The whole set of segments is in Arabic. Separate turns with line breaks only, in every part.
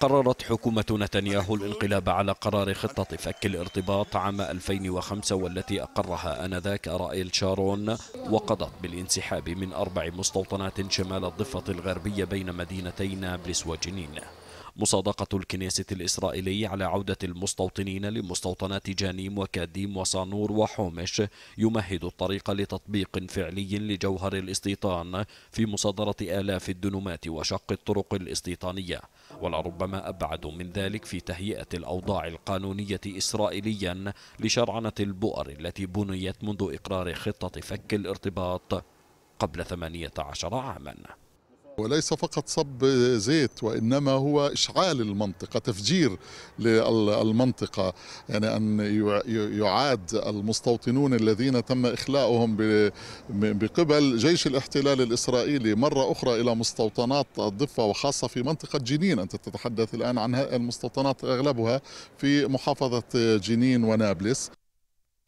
قررت حكومة نتنياهو الانقلاب على قرار خطة فك الارتباط عام 2005 والتي أقرها آنذاك رائيل شارون وقضت بالانسحاب من أربع مستوطنات شمال الضفة الغربية بين مدينتي نابلس وجنين مصادقة الكنيسة الإسرائيلية على عودة المستوطنين لمستوطنات جانيم وكاديم وصانور وحومش يمهد الطريق لتطبيق فعلي لجوهر الاستيطان في مصادرة آلاف الدنومات وشق الطرق الاستيطانية ولربما أبعد من ذلك في تهيئة الأوضاع القانونية إسرائيليا لشرعنة البؤر التي بنيت منذ إقرار خطة فك الارتباط قبل 18 عاماً
وليس فقط صب زيت وإنما هو إشعال المنطقة تفجير للمنطقة يعني أن يعاد المستوطنون الذين تم إخلاؤهم بقبل جيش الاحتلال الإسرائيلي مرة أخرى إلى مستوطنات الضفة وخاصة في منطقة جنين أنت تتحدث الآن عن المستوطنات أغلبها في محافظة جنين ونابلس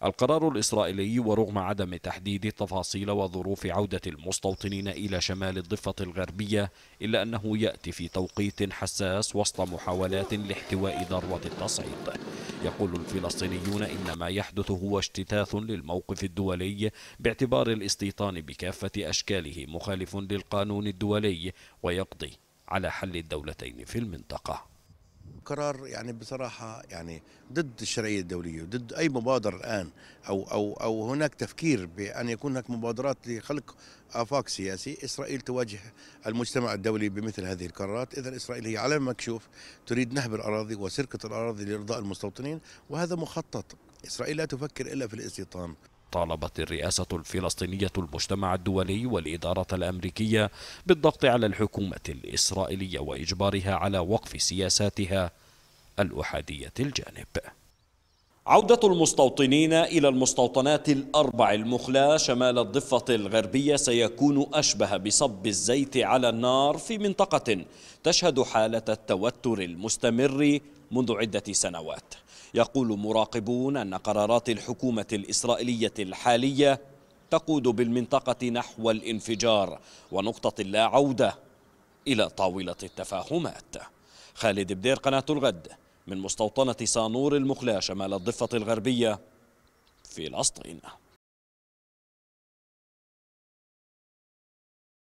القرار الإسرائيلي ورغم عدم
تحديد تفاصيل وظروف عودة المستوطنين إلى شمال الضفة الغربية إلا أنه يأتي في توقيت حساس وسط محاولات لاحتواء ذروة التصعيد يقول الفلسطينيون إن ما يحدث هو اجتثاث للموقف الدولي باعتبار الاستيطان بكافة أشكاله مخالف للقانون الدولي ويقضي على حل الدولتين في
المنطقة قرار يعني بصراحه يعني ضد الشرعيه الدوليه وضد اي مبادره الان او او او هناك تفكير بان يكون هناك مبادرات لخلق افاق سياسي، اسرائيل تواجه المجتمع الدولي بمثل هذه القرارات، اذا اسرائيل هي على مكشوف تريد نهب الاراضي وسرقه الاراضي لارضاء المستوطنين وهذا مخطط، اسرائيل لا تفكر الا في الاستيطان.
طالبت الرئاسة الفلسطينية المجتمع الدولي والإدارة الأمريكية بالضغط على الحكومة الإسرائيلية وإجبارها على وقف سياساتها الأحادية الجانب عودة المستوطنين إلى المستوطنات الأربع المخلى شمال الضفة الغربية سيكون أشبه بصب الزيت على النار في منطقة تشهد حالة التوتر المستمر منذ عدة سنوات يقول مراقبون أن قرارات الحكومة الإسرائيلية الحالية تقود بالمنطقة نحو الانفجار ونقطة لا عودة إلى طاولة التفاهمات خالد بدير قناة الغد من مستوطنة سانور المخلا شمال الضفة الغربية
في الأسطينة